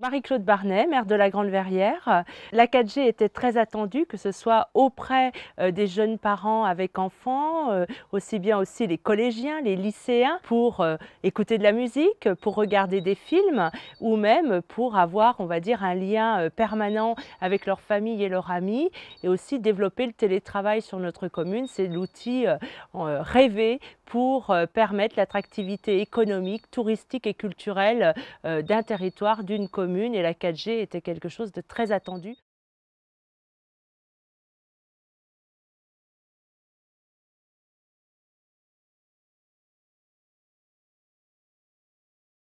Marie-Claude Barnet, maire de la Grande Verrière. La 4G était très attendue, que ce soit auprès euh, des jeunes parents avec enfants, euh, aussi bien aussi les collégiens, les lycéens, pour euh, écouter de la musique, pour regarder des films, ou même pour avoir, on va dire, un lien permanent avec leur famille et leurs amis, et aussi développer le télétravail sur notre commune. C'est l'outil rêvé pour euh, permettre l'attractivité économique, touristique et culturelle euh, d'un territoire, d'une commune. Et la 4G était quelque chose de très attendu.